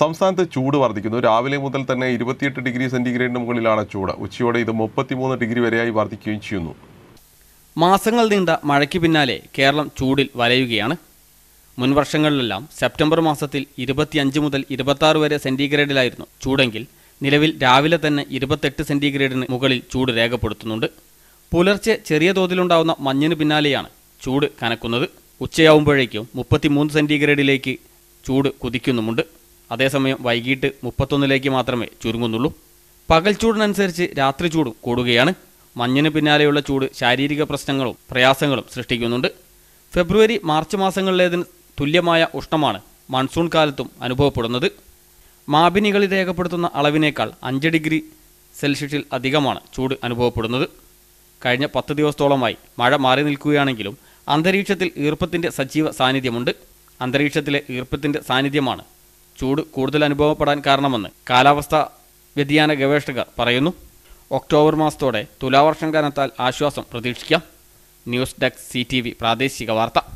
സംസ്ഥാനത്ത് ചൂട് വർദ്ധിക്കുന്നു രാവിലെ മുതൽ തന്നെ ഇരുപത്തിയെട്ട് ഡിഗ്രി സെന്റിഗ്രേഡിന് മുകളിലാണ് ചൂട് ഉച്ചയോടെ ഇത് മുപ്പത്തിമൂന്ന് ഡിഗ്രി വരെയായി വർദ്ധിക്കുകയും ചെയ്യുന്നു മാസങ്ങൾ നീണ്ട മഴയ്ക്ക് പിന്നാലെ കേരളം ചൂടിൽ വലയുകയാണ് മുൻ സെപ്റ്റംബർ മാസത്തിൽ ഇരുപത്തിയഞ്ച് മുതൽ ഇരുപത്താറ് വരെ സെന്റിഗ്രേഡിലായിരുന്നു ചൂടെങ്കിൽ നിലവിൽ രാവിലെ തന്നെ ഇരുപത്തെട്ട് സെന്റിഗ്രേഡിന് മുകളിൽ ചൂട് രേഖപ്പെടുത്തുന്നുണ്ട് പുലർച്ചെ ചെറിയ തോതിലുണ്ടാവുന്ന മഞ്ഞിന് പിന്നാലെയാണ് ചൂട് കനക്കുന്നത് ഉച്ചയാവുമ്പോഴേക്കും മുപ്പത്തിമൂന്ന് സെന്റിഗ്രേഡിലേക്ക് ചൂട് കുതിക്കുന്നുമുണ്ട് അതേസമയം വൈകിട്ട് മുപ്പത്തൊന്നിലേക്ക് മാത്രമേ ചുരുങ്ങുന്നുള്ളൂ പകൽ ചൂടിനനുസരിച്ച് രാത്രി ചൂടും കൂടുകയാണ് മഞ്ഞിന് പിന്നാലെയുള്ള ചൂട് ശാരീരിക പ്രശ്നങ്ങളും പ്രയാസങ്ങളും സൃഷ്ടിക്കുന്നുണ്ട് ഫെബ്രുവരി മാർച്ച് മാസങ്ങളിലേതിന് തുല്യമായ ഉഷ്ണമാണ് മൺസൂൺ കാലത്തും അനുഭവപ്പെടുന്നത് മാബിനികളിൽ രേഖപ്പെടുത്തുന്ന അളവിനേക്കാൾ അഞ്ച് ഡിഗ്രി സെൽഷ്യസിൽ അധികമാണ് ചൂട് അനുഭവപ്പെടുന്നത് കഴിഞ്ഞ പത്ത് ദിവസത്തോളമായി മഴ മാറി നിൽക്കുകയാണെങ്കിലും അന്തരീക്ഷത്തിൽ ഈർപ്പത്തിൻ്റെ സജീവ സാന്നിധ്യമുണ്ട് അന്തരീക്ഷത്തിലെ ഈർപ്പത്തിൻ്റെ സാന്നിധ്യമാണ് ചൂട് കൂടുതൽ അനുഭവപ്പെടാൻ കാരണമെന്ന് കാലാവസ്ഥ വ്യതിയാന ഗവേഷകർ പറയുന്നു ഒക്ടോബർ മാസത്തോടെ തുലാവർഷം കാരണത്താൽ ആശ്വാസം പ്രതീക്ഷിക്കാം ന്യൂസ് ഡെസ്ക് സി പ്രാദേശിക വാർത്ത